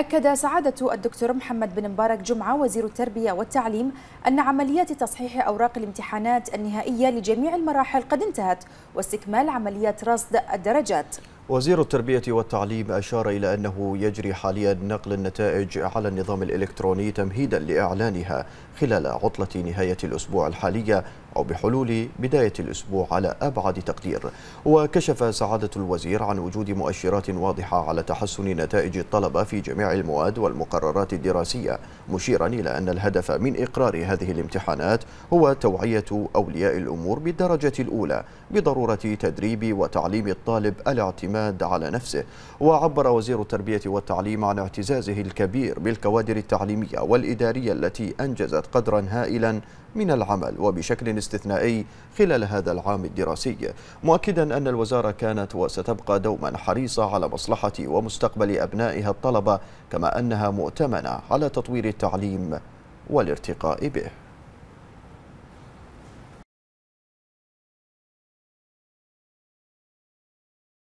أكد سعادة الدكتور محمد بن مبارك جمعة وزير التربية والتعليم أن عمليات تصحيح أوراق الامتحانات النهائية لجميع المراحل قد انتهت واستكمال عمليات رصد الدرجات وزير التربية والتعليم أشار إلى أنه يجري حاليا نقل النتائج على النظام الإلكتروني تمهيدا لإعلانها خلال عطلة نهاية الأسبوع الحالية أو بحلول بداية الأسبوع على أبعد تقدير وكشف سعادة الوزير عن وجود مؤشرات واضحة على تحسن نتائج الطلبة في جميع المواد والمقررات الدراسية مشيرا إلى أن الهدف من إقرار هذه الامتحانات هو توعية أولياء الأمور بالدرجة الأولى بضرورة تدريب وتعليم الطالب الاعتماد على نفسه وعبر وزير التربية والتعليم عن اعتزازه الكبير بالكوادر التعليمية والإدارية التي أنجزت قدرا هائلا من العمل وبشكل استثنائي خلال هذا العام الدراسي مؤكدا أن الوزارة كانت وستبقى دوما حريصة على مصلحة ومستقبل أبنائها الطلبة كما أنها مؤتمنة على تطوير التعليم والارتقاء به